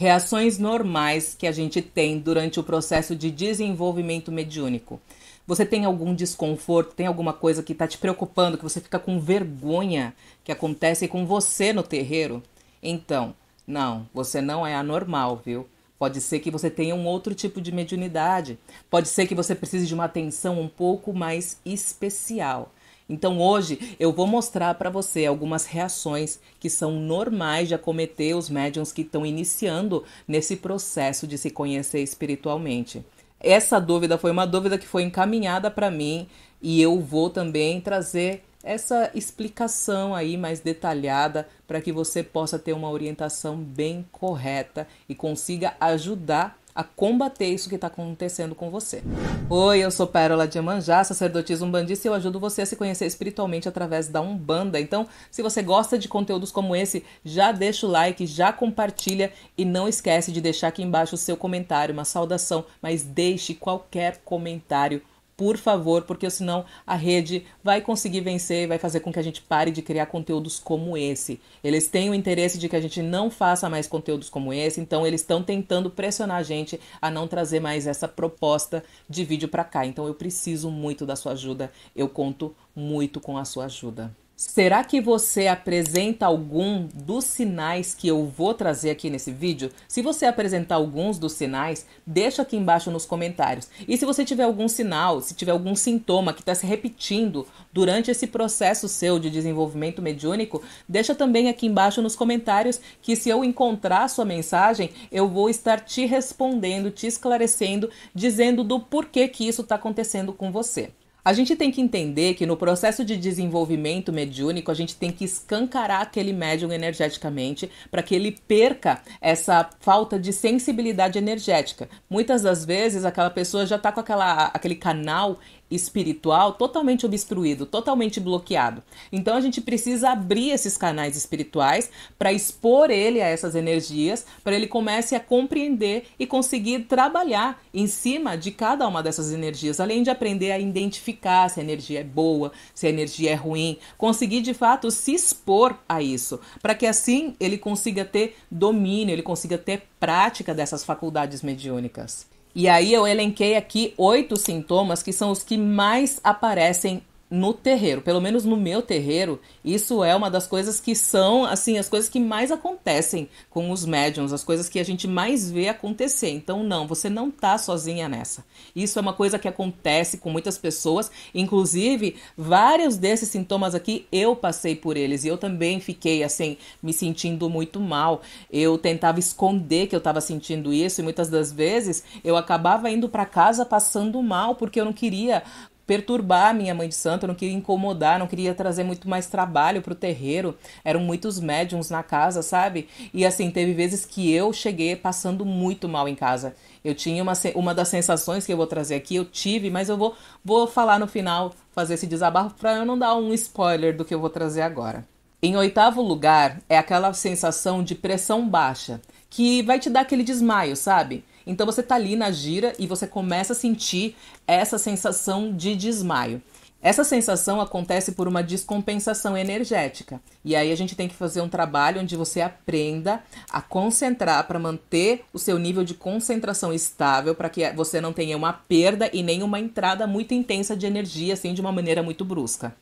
reações normais que a gente tem durante o processo de desenvolvimento mediúnico. Você tem algum desconforto, tem alguma coisa que está te preocupando, que você fica com vergonha que acontece com você no terreiro? Então, não, você não é anormal, viu? Pode ser que você tenha um outro tipo de mediunidade, pode ser que você precise de uma atenção um pouco mais especial. Então hoje eu vou mostrar para você algumas reações que são normais de acometer os médiums que estão iniciando nesse processo de se conhecer espiritualmente. Essa dúvida foi uma dúvida que foi encaminhada para mim e eu vou também trazer essa explicação aí mais detalhada para que você possa ter uma orientação bem correta e consiga ajudar a combater isso que está acontecendo com você. Oi, eu sou Pérola de Amanjá, sacerdotisa umbandista e eu ajudo você a se conhecer espiritualmente através da Umbanda. Então, se você gosta de conteúdos como esse, já deixa o like, já compartilha e não esquece de deixar aqui embaixo o seu comentário, uma saudação, mas deixe qualquer comentário por favor, porque senão a rede vai conseguir vencer e vai fazer com que a gente pare de criar conteúdos como esse. Eles têm o interesse de que a gente não faça mais conteúdos como esse, então eles estão tentando pressionar a gente a não trazer mais essa proposta de vídeo para cá. Então eu preciso muito da sua ajuda, eu conto muito com a sua ajuda. Será que você apresenta algum dos sinais que eu vou trazer aqui nesse vídeo? Se você apresentar alguns dos sinais, deixa aqui embaixo nos comentários. E se você tiver algum sinal, se tiver algum sintoma que está se repetindo durante esse processo seu de desenvolvimento mediúnico, deixa também aqui embaixo nos comentários que se eu encontrar sua mensagem, eu vou estar te respondendo, te esclarecendo, dizendo do porquê que isso está acontecendo com você. A gente tem que entender que no processo de desenvolvimento mediúnico, a gente tem que escancarar aquele médium energeticamente para que ele perca essa falta de sensibilidade energética. Muitas das vezes, aquela pessoa já está com aquela, aquele canal espiritual totalmente obstruído, totalmente bloqueado. Então a gente precisa abrir esses canais espirituais para expor ele a essas energias, para ele comece a compreender e conseguir trabalhar em cima de cada uma dessas energias, além de aprender a identificar se a energia é boa, se a energia é ruim, conseguir de fato se expor a isso, para que assim ele consiga ter domínio, ele consiga ter prática dessas faculdades mediúnicas. E aí eu elenquei aqui oito sintomas que são os que mais aparecem no terreiro, pelo menos no meu terreiro, isso é uma das coisas que são, assim, as coisas que mais acontecem com os médiums, as coisas que a gente mais vê acontecer. Então, não, você não tá sozinha nessa. Isso é uma coisa que acontece com muitas pessoas, inclusive, vários desses sintomas aqui eu passei por eles e eu também fiquei, assim, me sentindo muito mal. Eu tentava esconder que eu estava sentindo isso e muitas das vezes eu acabava indo para casa passando mal porque eu não queria perturbar a minha mãe de santo, não queria incomodar, não queria trazer muito mais trabalho para o terreiro. Eram muitos médiums na casa, sabe? E assim, teve vezes que eu cheguei passando muito mal em casa. Eu tinha uma, uma das sensações que eu vou trazer aqui, eu tive, mas eu vou, vou falar no final, fazer esse desabafo para eu não dar um spoiler do que eu vou trazer agora. Em oitavo lugar, é aquela sensação de pressão baixa, que vai te dar aquele desmaio, sabe? Então você tá ali na gira e você começa a sentir essa sensação de desmaio. Essa sensação acontece por uma descompensação energética. E aí a gente tem que fazer um trabalho onde você aprenda a concentrar para manter o seu nível de concentração estável, para que você não tenha uma perda e nem uma entrada muito intensa de energia, assim, de uma maneira muito brusca.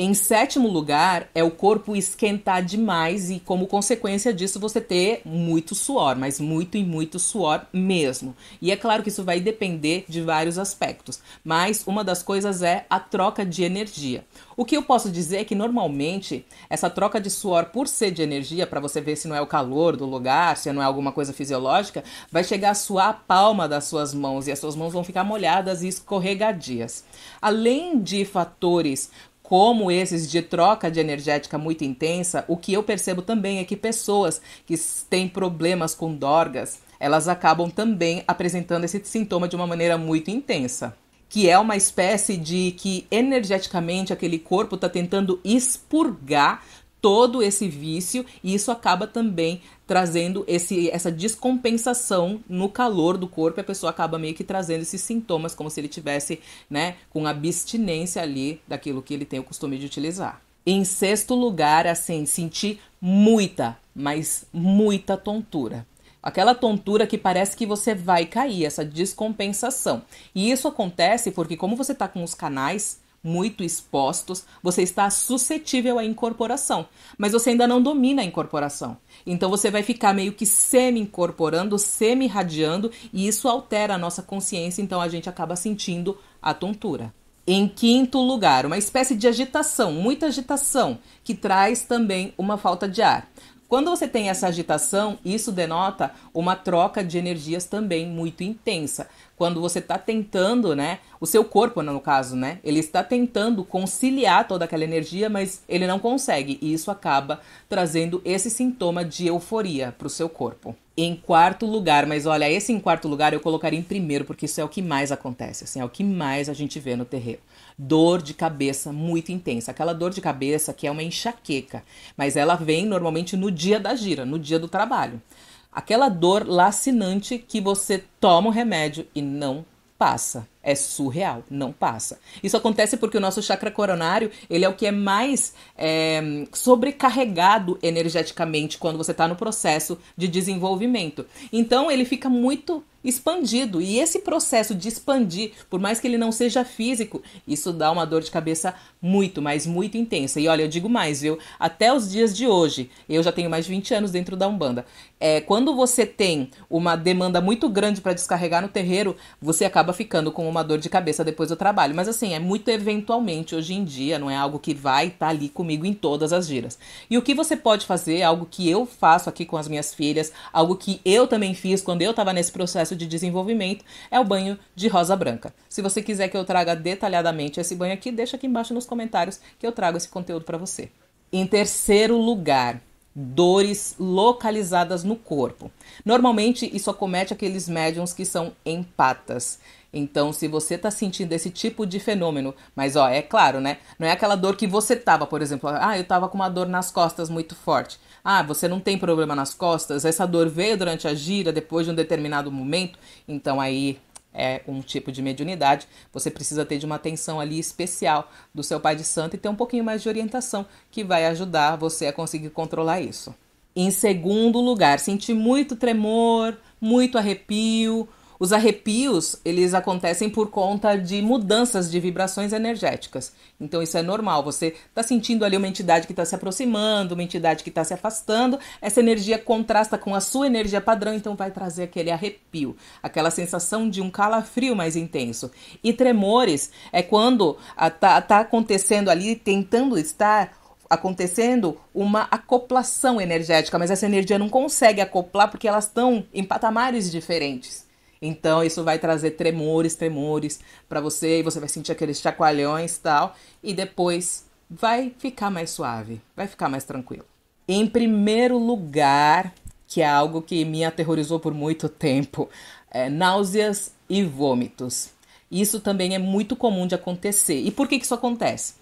Em sétimo lugar, é o corpo esquentar demais e, como consequência disso, você ter muito suor, mas muito e muito suor mesmo. E é claro que isso vai depender de vários aspectos, mas uma das coisas é a troca de energia. O que eu posso dizer é que, normalmente, essa troca de suor por ser de energia, para você ver se não é o calor do lugar, se não é alguma coisa fisiológica, vai chegar a suar a palma das suas mãos e as suas mãos vão ficar molhadas e escorregadias. Além de fatores como esses de troca de energética muito intensa, o que eu percebo também é que pessoas que têm problemas com dorgas, elas acabam também apresentando esse sintoma de uma maneira muito intensa. Que é uma espécie de que energeticamente aquele corpo está tentando expurgar todo esse vício e isso acaba também trazendo esse, essa descompensação no calor do corpo, a pessoa acaba meio que trazendo esses sintomas, como se ele tivesse, né, com abstinência ali daquilo que ele tem o costume de utilizar. Em sexto lugar, assim, sentir muita, mas muita tontura. Aquela tontura que parece que você vai cair, essa descompensação. E isso acontece porque, como você está com os canais muito expostos, você está suscetível à incorporação, mas você ainda não domina a incorporação. Então você vai ficar meio que semi-incorporando, semi-radiando, e isso altera a nossa consciência, então a gente acaba sentindo a tontura. Em quinto lugar, uma espécie de agitação, muita agitação, que traz também uma falta de ar. Quando você tem essa agitação, isso denota uma troca de energias também muito intensa. Quando você está tentando, né? O seu corpo, no caso, né? Ele está tentando conciliar toda aquela energia, mas ele não consegue. E isso acaba trazendo esse sintoma de euforia para o seu corpo em quarto lugar, mas olha, esse em quarto lugar eu colocaria em primeiro, porque isso é o que mais acontece, assim, é o que mais a gente vê no terreiro. Dor de cabeça muito intensa, aquela dor de cabeça que é uma enxaqueca, mas ela vem normalmente no dia da gira, no dia do trabalho. Aquela dor lacinante que você toma o remédio e não passa é surreal, não passa. Isso acontece porque o nosso chakra coronário, ele é o que é mais é, sobrecarregado energeticamente quando você está no processo de desenvolvimento. Então ele fica muito expandido. E esse processo de expandir, por mais que ele não seja físico, isso dá uma dor de cabeça muito, mas muito intensa. E olha, eu digo mais, viu? Até os dias de hoje, eu já tenho mais de 20 anos dentro da Umbanda. É, quando você tem uma demanda muito grande para descarregar no terreiro, você acaba ficando com uma dor de cabeça depois do trabalho. Mas assim, é muito eventualmente hoje em dia, não é algo que vai estar tá ali comigo em todas as giras. E o que você pode fazer, algo que eu faço aqui com as minhas filhas, algo que eu também fiz quando eu estava nesse processo de desenvolvimento, é o banho de rosa branca. Se você quiser que eu traga detalhadamente esse banho aqui, deixa aqui embaixo nos comentários que eu trago esse conteúdo para você. Em terceiro lugar, dores localizadas no corpo. Normalmente isso acomete aqueles médiums que são empatas. Então, se você está sentindo esse tipo de fenômeno, mas ó, é claro, né? Não é aquela dor que você tava, por exemplo, ah, eu tava com uma dor nas costas muito forte. Ah, você não tem problema nas costas, essa dor veio durante a gira, depois de um determinado momento, então aí é um tipo de mediunidade, você precisa ter de uma atenção ali especial do seu pai de santo e ter um pouquinho mais de orientação que vai ajudar você a conseguir controlar isso. Em segundo lugar, sentir muito tremor, muito arrepio, os arrepios, eles acontecem por conta de mudanças de vibrações energéticas. Então isso é normal, você está sentindo ali uma entidade que está se aproximando, uma entidade que está se afastando, essa energia contrasta com a sua energia padrão, então vai trazer aquele arrepio, aquela sensação de um calafrio mais intenso. E tremores é quando está ah, tá acontecendo ali, tentando estar acontecendo uma acoplação energética, mas essa energia não consegue acoplar porque elas estão em patamares diferentes. Então isso vai trazer tremores, tremores para você e você vai sentir aqueles chacoalhões e tal, e depois vai ficar mais suave, vai ficar mais tranquilo. Em primeiro lugar, que é algo que me aterrorizou por muito tempo, é náuseas e vômitos. Isso também é muito comum de acontecer. E por que, que isso acontece?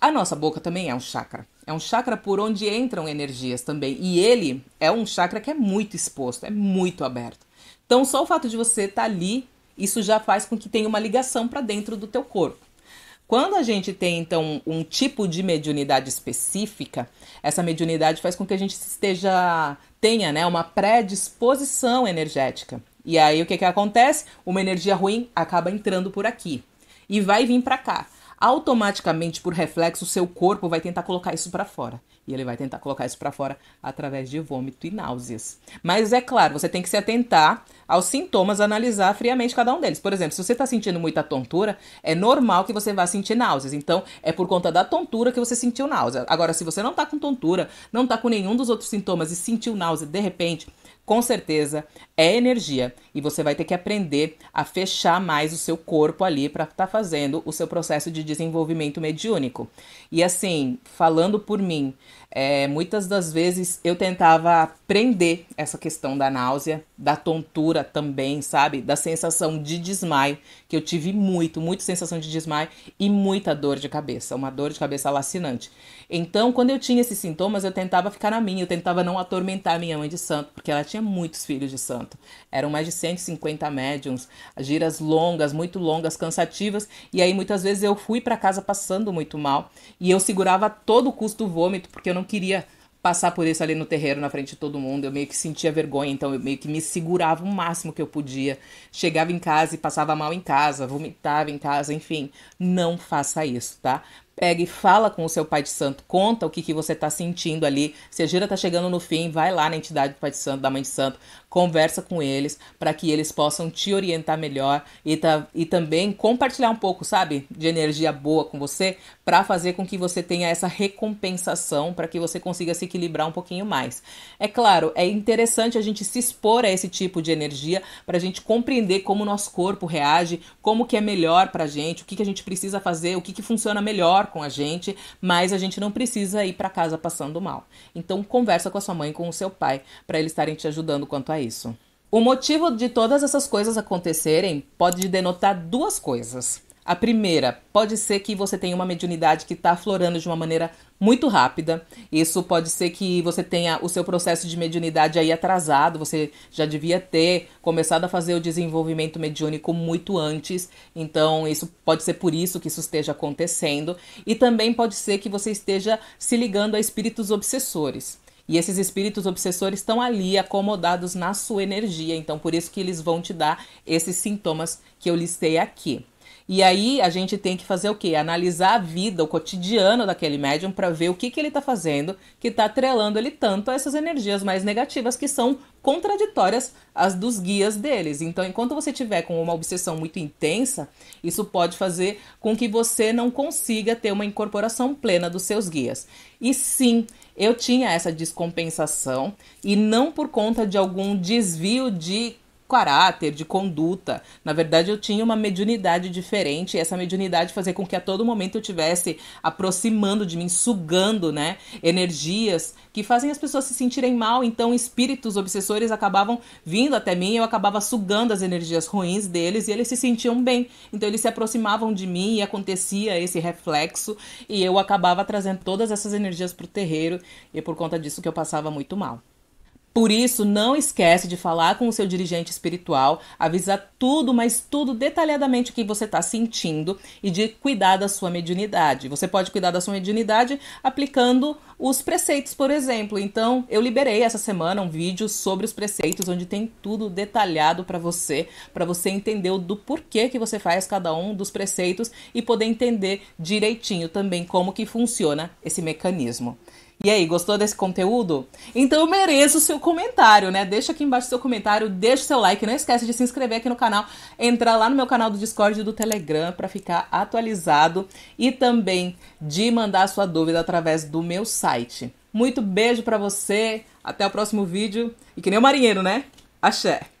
A nossa boca também é um chakra. É um chakra por onde entram energias também. E ele é um chakra que é muito exposto, é muito aberto. Então, só o fato de você estar tá ali, isso já faz com que tenha uma ligação para dentro do teu corpo. Quando a gente tem, então, um tipo de mediunidade específica, essa mediunidade faz com que a gente esteja, tenha, né, uma predisposição energética. E aí o que, que acontece? Uma energia ruim acaba entrando por aqui e vai vir para cá. Automaticamente, por reflexo, o seu corpo vai tentar colocar isso para fora. E ele vai tentar colocar isso para fora através de vômito e náuseas. Mas é claro, você tem que se atentar aos sintomas, analisar friamente cada um deles. Por exemplo, se você está sentindo muita tontura, é normal que você vá sentir náuseas. Então, é por conta da tontura que você sentiu náusea. Agora, se você não está com tontura, não está com nenhum dos outros sintomas e sentiu náusea de repente, com certeza é energia e você vai ter que aprender a fechar mais o seu corpo ali para estar tá fazendo o seu processo de desenvolvimento mediúnico. E assim, falando por mim, é, muitas das vezes eu tentava aprender essa questão da náusea, da tontura também, sabe? Da sensação de desmaio, que eu tive muito, muita sensação de desmaio e muita dor de cabeça, uma dor de cabeça lacinante. Então, quando eu tinha esses sintomas, eu tentava ficar na minha, eu tentava não atormentar minha mãe de santo, porque ela tinha tinha muitos filhos de santo. Eram mais de 150 médiums, giras longas, muito longas, cansativas. E aí muitas vezes eu fui para casa passando muito mal e eu segurava todo o custo do vômito porque eu não queria passar por isso ali no terreiro, na frente de todo mundo. Eu meio que sentia vergonha, então eu meio que me segurava o máximo que eu podia. Chegava em casa e passava mal em casa, vomitava em casa, enfim. Não faça isso, tá? pega e fala com o seu pai de santo, conta o que, que você está sentindo ali. Se a gira está chegando no fim, vai lá na entidade do pai de santo, da mãe de santo, conversa com eles para que eles possam te orientar melhor e, tá, e também compartilhar um pouco, sabe, de energia boa com você para fazer com que você tenha essa recompensação para que você consiga se equilibrar um pouquinho mais. É claro, é interessante a gente se expor a esse tipo de energia para a gente compreender como o nosso corpo reage, como que é melhor para gente, o que, que a gente precisa fazer, o que, que funciona melhor com a gente, mas a gente não precisa ir para casa passando mal. Então conversa com a sua mãe, com o seu pai, para eles estarem te ajudando quanto a isso. O motivo de todas essas coisas acontecerem pode denotar duas coisas. A primeira, pode ser que você tenha uma mediunidade que está aflorando de uma maneira muito rápida. Isso pode ser que você tenha o seu processo de mediunidade aí atrasado, você já devia ter começado a fazer o desenvolvimento mediúnico muito antes. Então, isso pode ser por isso que isso esteja acontecendo. E também pode ser que você esteja se ligando a espíritos obsessores. E esses espíritos obsessores estão ali acomodados na sua energia, então por isso que eles vão te dar esses sintomas que eu listei aqui. E aí a gente tem que fazer o quê? Analisar a vida, o cotidiano daquele médium para ver o que, que ele está fazendo que está atrelando ele tanto a essas energias mais negativas que são contraditórias às dos guias deles. Então, enquanto você tiver com uma obsessão muito intensa, isso pode fazer com que você não consiga ter uma incorporação plena dos seus guias. E sim, eu tinha essa descompensação e não por conta de algum desvio de caráter, de conduta. Na verdade, eu tinha uma mediunidade diferente e essa mediunidade fazia com que a todo momento eu estivesse aproximando de mim, sugando, né, energias que fazem as pessoas se sentirem mal. Então, espíritos obsessores acabavam vindo até mim, eu acabava sugando as energias ruins deles e eles se sentiam bem. Então, eles se aproximavam de mim e acontecia esse reflexo e eu acabava trazendo todas essas energias para o terreiro e é por conta disso que eu passava muito mal. Por isso, não esquece de falar com o seu dirigente espiritual, avisar tudo, mas tudo detalhadamente o que você está sentindo e de cuidar da sua mediunidade. Você pode cuidar da sua mediunidade aplicando os preceitos, por exemplo. Então, eu liberei essa semana um vídeo sobre os preceitos, onde tem tudo detalhado para você, para você entender do porquê que você faz cada um dos preceitos e poder entender direitinho também como que funciona esse mecanismo. E aí, gostou desse conteúdo? Então eu mereço o seu comentário, né? Deixa aqui embaixo o seu comentário, deixa o seu like, não esquece de se inscrever aqui no canal, entrar lá no meu canal do Discord e do Telegram para ficar atualizado e também de mandar sua dúvida através do meu site. Muito beijo para você, até o próximo vídeo e que nem o marinheiro, né? Axé.